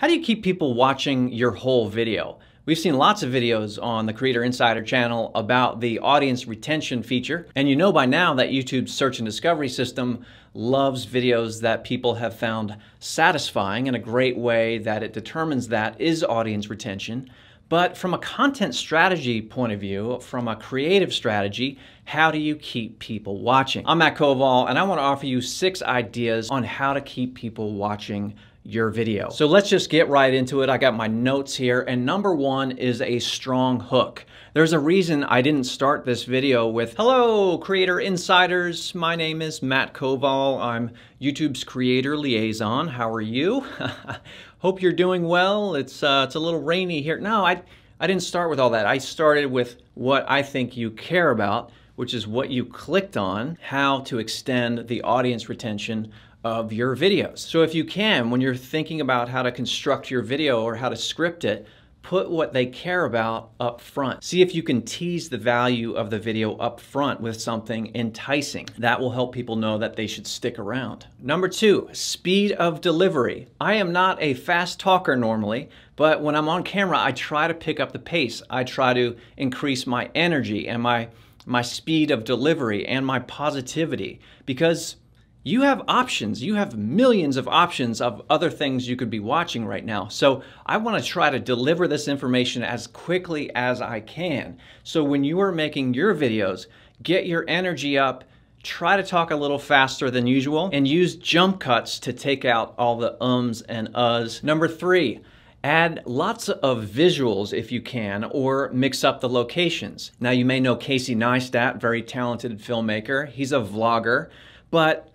How do you keep people watching your whole video? We've seen lots of videos on the Creator Insider channel about the audience retention feature, and you know by now that YouTube's search and discovery system loves videos that people have found satisfying, and a great way that it determines that is audience retention. But from a content strategy point of view, from a creative strategy, how do you keep people watching? I'm Matt Koval, and I wanna offer you six ideas on how to keep people watching your video. So let's just get right into it. I got my notes here and number one is a strong hook. There's a reason I didn't start this video with, hello creator insiders, my name is Matt Koval. I'm YouTube's creator liaison. How are you? Hope you're doing well. It's, uh, it's a little rainy here. No, I, I didn't start with all that. I started with what I think you care about, which is what you clicked on, how to extend the audience retention of your videos. So if you can, when you're thinking about how to construct your video or how to script it, put what they care about up front. See if you can tease the value of the video up front with something enticing. That will help people know that they should stick around. Number two, speed of delivery. I am not a fast talker normally, but when I'm on camera, I try to pick up the pace. I try to increase my energy and my my speed of delivery and my positivity because you have options. You have millions of options of other things you could be watching right now. So I want to try to deliver this information as quickly as I can. So when you are making your videos, get your energy up, try to talk a little faster than usual, and use jump cuts to take out all the ums and uhs. Number three, Add lots of visuals if you can, or mix up the locations. Now you may know Casey Neistat, very talented filmmaker. He's a vlogger, but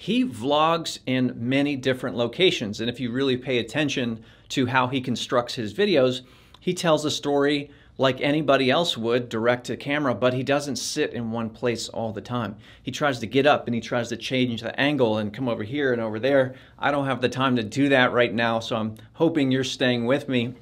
he vlogs in many different locations. And if you really pay attention to how he constructs his videos, he tells a story like anybody else would direct to camera, but he doesn't sit in one place all the time. He tries to get up and he tries to change the angle and come over here and over there. I don't have the time to do that right now, so I'm hoping you're staying with me.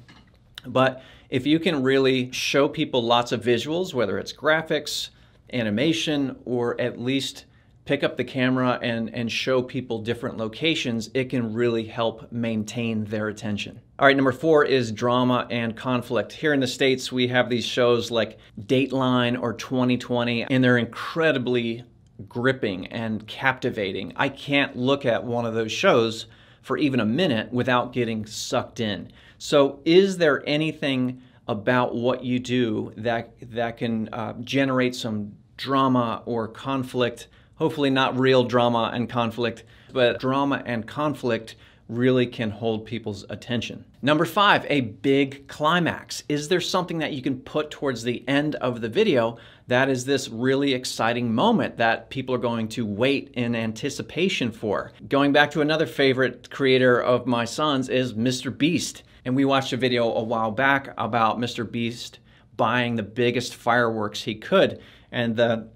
But if you can really show people lots of visuals, whether it's graphics, animation, or at least pick up the camera and, and show people different locations, it can really help maintain their attention. All right, number four is drama and conflict. Here in the States, we have these shows like Dateline or 2020, and they're incredibly gripping and captivating. I can't look at one of those shows for even a minute without getting sucked in. So is there anything about what you do that, that can uh, generate some drama or conflict hopefully not real drama and conflict, but drama and conflict really can hold people's attention. Number five, a big climax. Is there something that you can put towards the end of the video that is this really exciting moment that people are going to wait in anticipation for? Going back to another favorite creator of my son's is Mr. Beast. And we watched a video a while back about Mr. Beast buying the biggest fireworks he could. And the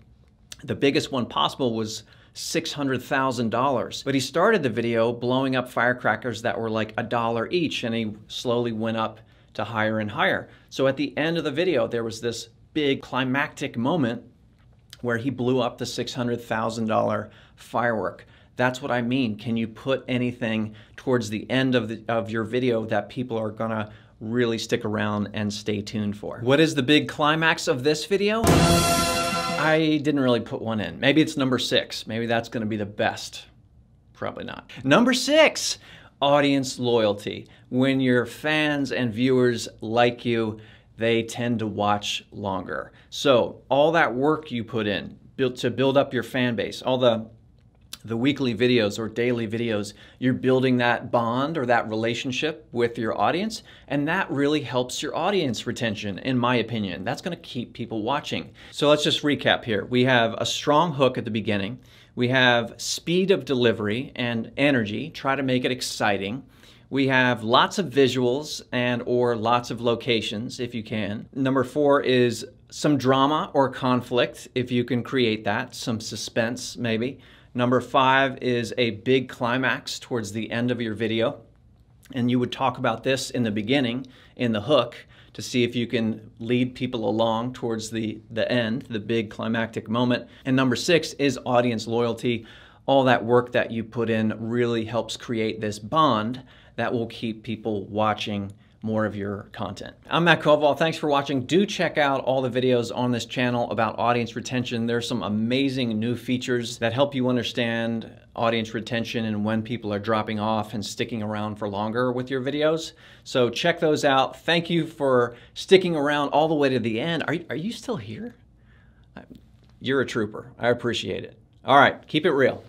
the biggest one possible was $600,000. But he started the video blowing up firecrackers that were like a dollar each, and he slowly went up to higher and higher. So at the end of the video, there was this big climactic moment where he blew up the $600,000 firework. That's what I mean. Can you put anything towards the end of, the, of your video that people are gonna really stick around and stay tuned for? What is the big climax of this video? I didn't really put one in. Maybe it's number six. Maybe that's going to be the best. Probably not. Number six, audience loyalty. When your fans and viewers like you, they tend to watch longer. So all that work you put in to build up your fan base, all the the weekly videos or daily videos, you're building that bond or that relationship with your audience. And that really helps your audience retention, in my opinion. That's going to keep people watching. So let's just recap here. We have a strong hook at the beginning. We have speed of delivery and energy. Try to make it exciting. We have lots of visuals and or lots of locations if you can. Number four is some drama or conflict if you can create that, some suspense maybe. Number five is a big climax towards the end of your video. And you would talk about this in the beginning, in the hook, to see if you can lead people along towards the, the end, the big climactic moment. And number six is audience loyalty. All that work that you put in really helps create this bond that will keep people watching more of your content. I'm Matt Koval. Thanks for watching. Do check out all the videos on this channel about audience retention. There's some amazing new features that help you understand audience retention and when people are dropping off and sticking around for longer with your videos. So check those out. Thank you for sticking around all the way to the end. Are, are you still here? You're a trooper. I appreciate it. All right, keep it real.